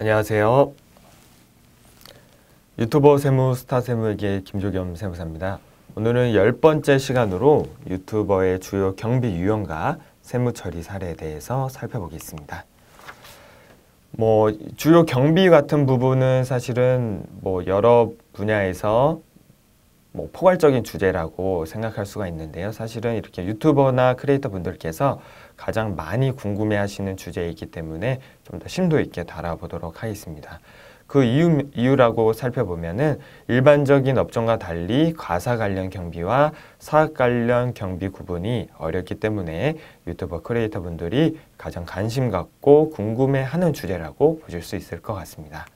안녕하세요. 유튜버 세무 스타 세무에게 김조겸 세무사입니다. 오늘은 열 번째 시간으로 유튜버의 주요 경비 유형과 세무 처리 사례에 대해서 살펴보겠습니다. 뭐 주요 경비 같은 부분은 사실은 뭐 여러 분야에서 뭐 포괄적인 주제라고 생각할 수가 있는데요. 사실은 이렇게 유튜버나 크리에이터 분들께서 가장 많이 궁금해하시는 주제이기 때문에 좀 더 심도 있게 다뤄보도록 하겠습니다. 그 이유, 이유라고 살펴보면은 일반적인 업종과 달리 과사 관련 경비와 사학 관련 경비 구분이 어렵기 때문에 유튜버 크리에이터 분들이 가장 관심 갖고 궁금해 하는 주제라고 보실 수 있을 것 같습니다.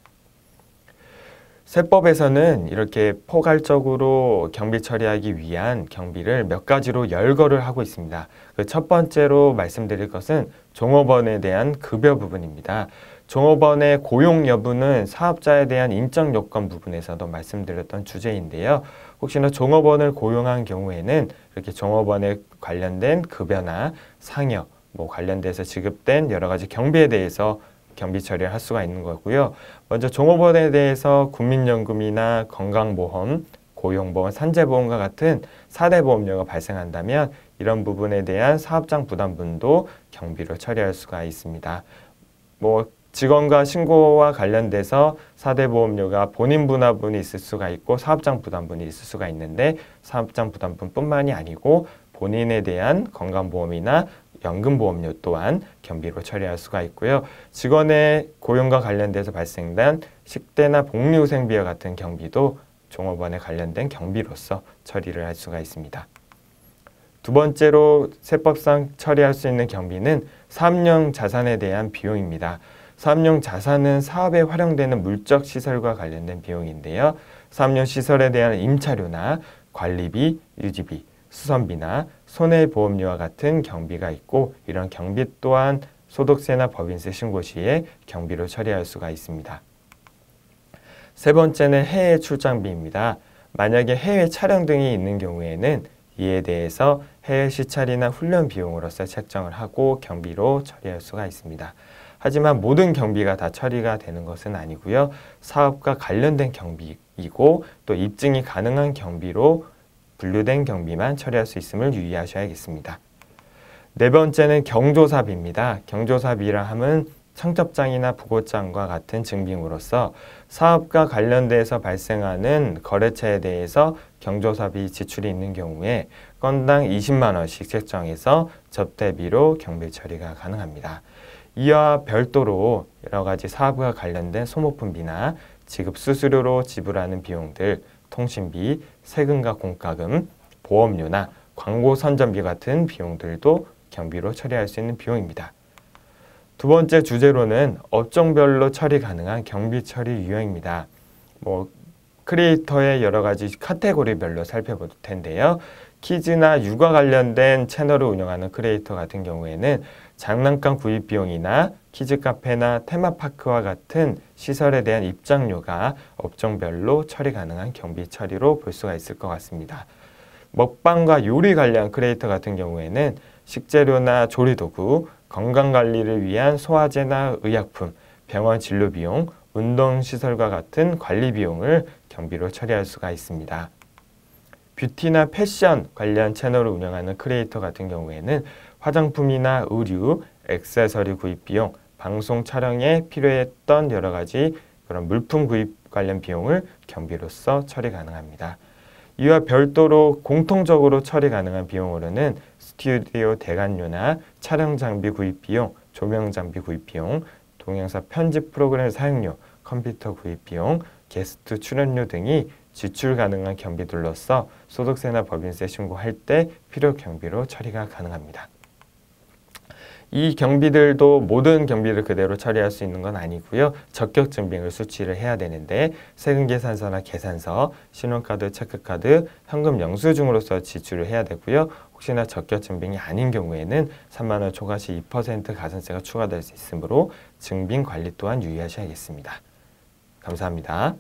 세법에서는 이렇게 포괄적으로 경비 처리하기 위한 경비를 몇 가지로 열거를 하고 있습니다. 그첫 번째로 말씀드릴 것은 종업원에 대한 급여 부분입니다. 종업원의 고용 여부는 사업자에 대한 인적 요건 부분에서도 말씀드렸던 주제인데요. 혹시나 종업원을 고용한 경우에는 이렇게 종업원에 관련된 급여나 상여, 뭐 관련돼서 지급된 여러 가지 경비에 대해서 경비 처리를 할 수가 있는 거고요. 먼저 종업원에 대해서 국민연금이나 건강보험, 고용보험, 산재보험과 같은 사대 보험료가 발생한다면 이런 부분에 대한 사업장 부담분도 경비로 처리할 수가 있습니다. 뭐 직원과 신고와 관련돼서 사대 보험료가 본인 분화분이 있을 수가 있고 사업장 부담분이 있을 수가 있는데 사업장 부담분뿐만이 아니고 본인에 대한 건강보험이나 연금보험료 또한 경비로 처리할 수가 있고요. 직원의 고용과 관련돼서 발생된 식대나 복리후생비와 같은 경비도 종업원에 관련된 경비로서 처리를 할 수가 있습니다. 두 번째로 세법상 처리할 수 있는 경비는 사업용 자산에 대한 비용입니다. 사업용 자산은 사업에 활용되는 물적 시설과 관련된 비용인데요. 사업용 시설에 대한 임차료나 관리비, 유지비, 수선비나 손해보험료와 같은 경비가 있고 이런 경비 또한 소득세나 법인세 신고 시에 경비로 처리할 수가 있습니다. 세 번째는 해외 출장비입니다. 만약에 해외 촬영 등이 있는 경우에는 이에 대해서 해외 시찰이나 훈련 비용으로서 책정을 하고 경비로 처리할 수가 있습니다. 하지만 모든 경비가 다 처리가 되는 것은 아니고요. 사업과 관련된 경비이고 또 입증이 가능한 경비로 분류된 경비만 처리할 수 있음을 유의하셔야겠습니다. 네 번째는 경조사비입니다. 경조사비라 함은 청첩장이나 부고장과 같은 증빙으로서 사업과 관련돼서 발생하는 거래처에 대해서 경조사비 지출이 있는 경우에 건당 20만 원씩 책정해서 접대비로 경비 처리가 가능합니다. 이와 별도로 여러 가지 사업과 관련된 소모품비나 지급 수수료로 지불하는 비용들, 통신비, 세금과 공과금, 보험료나 광고 선전비 같은 비용들도 경비로 처리할 수 있는 비용입니다. 두 번째 주제로는 업종별로 처리 가능한 경비 처리 유형입니다. 뭐 크리에이터의 여러 가지 카테고리별로 살펴볼 텐데요. 키즈나 육아 관련된 채널을 운영하는 크리에이터 같은 경우에는 장난감 구입 비용이나 키즈 카페나 테마파크와 같은 시설에 대한 입장료가 업종별로 처리 가능한 경비 처리로 볼 수가 있을 것 같습니다. 먹방과 요리 관련 크리에이터 같은 경우에는 식재료나 조리도구, 건강관리를 위한 소화제나 의약품, 병원 진료 비용, 운동시설과 같은 관리 비용을 경비로 처리할 수가 있습니다. 뷰티나 패션 관련 채널을 운영하는 크리에이터 같은 경우에는 화장품이나 의류, 액세서리 구입 비용, 방송 촬영에 필요했던 여러 가지 그런 물품 구입 관련 비용을 경비로서 처리 가능합니다. 이와 별도로 공통적으로 처리 가능한 비용으로는 스튜디오 대관료나 촬영 장비 구입 비용, 조명 장비 구입 비용, 동영상 편집 프로그램 사용료, 컴퓨터 구입 비용, 게스트 출연료 등이 지출 가능한 경비들로서 소득세나 법인세 신고할 때 필요 경비로 처리가 가능합니다. 이 경비들도 모든 경비를 그대로 처리할 수 있는 건 아니고요. 적격 증빙을 수취를 해야 되는데 세금 계산서나 계산서, 신용카드, 체크카드, 현금 영수증으로서 지출을 해야 되고요. 혹시나 적격 증빙이 아닌 경우에는 3만 원 초과 시2% 가산세가 추가될 수 있으므로 증빙 관리 또한 유의하셔야겠습니다. 감사합니다.